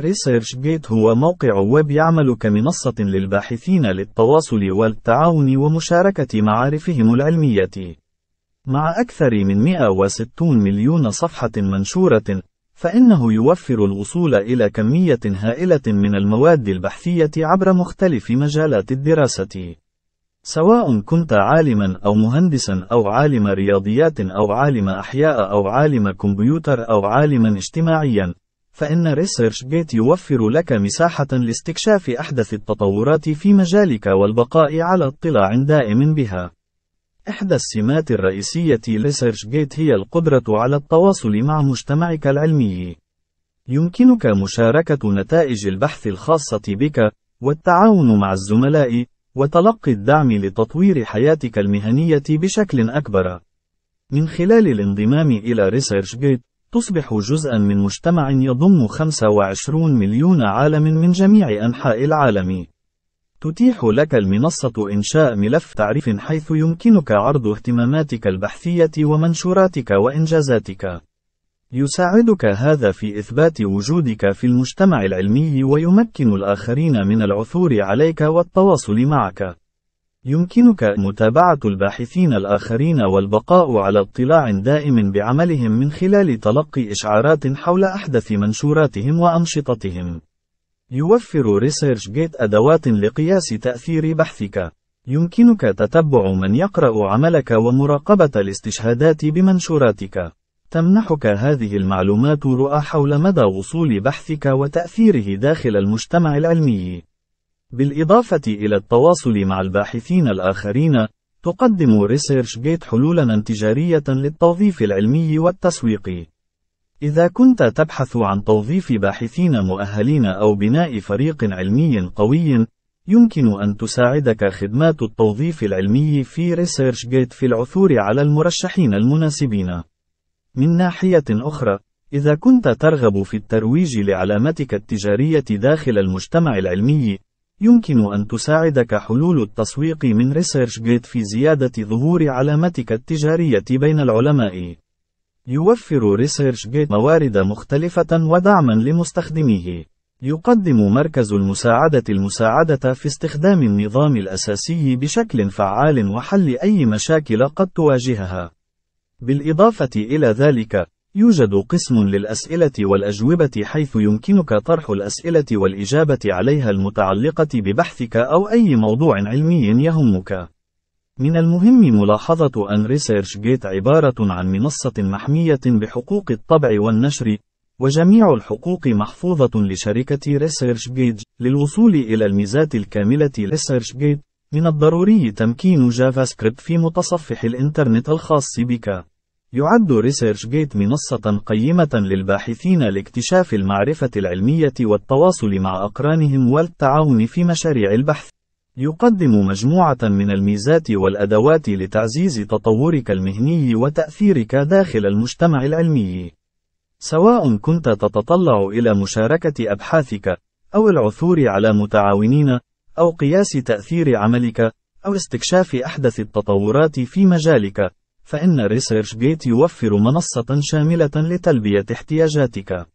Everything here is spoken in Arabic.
ريسيرش جيت هو موقع ويب يعمل كمنصة للباحثين للتواصل والتعاون ومشاركة معارفهم العلمية. مع أكثر من 160 مليون صفحة منشورة، فإنه يوفر الوصول إلى كمية هائلة من المواد البحثية عبر مختلف مجالات الدراسة. سواء كنت عالما أو مهندسا أو عالم رياضيات أو عالم أحياء أو عالم كمبيوتر أو عالما اجتماعيا، فإن ريسيرش جيت يوفر لك مساحة لاستكشاف أحدث التطورات في مجالك والبقاء على اطلاع دائم بها. إحدى السمات الرئيسية لريسيرش جيت هي القدرة على التواصل مع مجتمعك العلمي. يمكنك مشاركة نتائج البحث الخاصة بك، والتعاون مع الزملاء، وتلقي الدعم لتطوير حياتك المهنية بشكل أكبر. من خلال الانضمام إلى ريسيرش جيت، تصبح جزءا من مجتمع يضم 25 مليون عالم من جميع أنحاء العالم. تتيح لك المنصة إنشاء ملف تعريف حيث يمكنك عرض اهتماماتك البحثية ومنشوراتك وإنجازاتك. يساعدك هذا في إثبات وجودك في المجتمع العلمي ويمكن الآخرين من العثور عليك والتواصل معك. يمكنك متابعة الباحثين الآخرين والبقاء على اطلاع دائم بعملهم من خلال تلقي إشعارات حول أحدث منشوراتهم وأنشطتهم. يوفر ريسيرش جيت أدوات لقياس تأثير بحثك. يمكنك تتبع من يقرأ عملك ومراقبة الاستشهادات بمنشوراتك. تمنحك هذه المعلومات رؤى حول مدى وصول بحثك وتأثيره داخل المجتمع العلمي. بالإضافة إلى التواصل مع الباحثين الآخرين، تقدم ريسيرش جيت حلولاً تجارية للتوظيف العلمي والتسويقي. إذا كنت تبحث عن توظيف باحثين مؤهلين أو بناء فريق علمي قوي، يمكن أن تساعدك خدمات التوظيف العلمي في ريسيرش جيت في العثور على المرشحين المناسبين. من ناحية أخرى، إذا كنت ترغب في الترويج لعلامتك التجارية داخل المجتمع العلمي، يمكن أن تساعدك حلول التسويق من ريسيرش جيت في زيادة ظهور علامتك التجارية بين العلماء. يوفر ريسيرش جيت موارد مختلفة ودعما لمستخدميه. يقدم مركز المساعدة المساعدة في استخدام النظام الأساسي بشكل فعال وحل أي مشاكل قد تواجهها. بالإضافة إلى ذلك، يوجد قسم للأسئلة والأجوبة حيث يمكنك طرح الأسئلة والإجابة عليها المتعلقة ببحثك أو أي موضوع علمي يهمك. من المهم ملاحظة أن ريسيرش جيت عبارة عن منصة محمية بحقوق الطبع والنشر، وجميع الحقوق محفوظة لشركة ريسيرش جيت. للوصول إلى الميزات الكاملة ريسيرش جيت، من الضروري تمكين جافا سكريبت في متصفح الإنترنت الخاص بك. يعد ريسيرش جيت منصة قيمة للباحثين لاكتشاف المعرفة العلمية والتواصل مع أقرانهم والتعاون في مشاريع البحث. يقدم مجموعة من الميزات والأدوات لتعزيز تطورك المهني وتأثيرك داخل المجتمع العلمي. سواء كنت تتطلع إلى مشاركة أبحاثك، أو العثور على متعاونين، أو قياس تأثير عملك، أو استكشاف أحدث التطورات في مجالك، فإن ريسيرش جيت يوفر منصة شاملة لتلبية احتياجاتك.